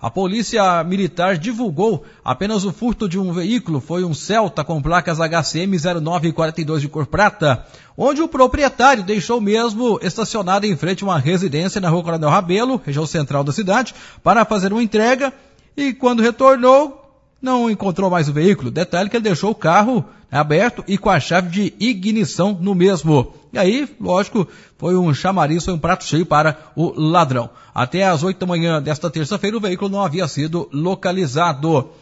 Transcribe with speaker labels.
Speaker 1: A polícia militar divulgou apenas o furto de um veículo, foi um Celta com placas HCM 0942 de cor prata, onde o proprietário deixou mesmo estacionado em frente a uma residência na rua Coronel Rabelo, região central da cidade, para fazer uma entrega e quando retornou, não encontrou mais o veículo. Detalhe que ele deixou o carro né, aberto e com a chave de ignição no mesmo. E aí, lógico, foi um chamariz, foi um prato cheio para o ladrão. Até às oito da manhã desta terça-feira, o veículo não havia sido localizado.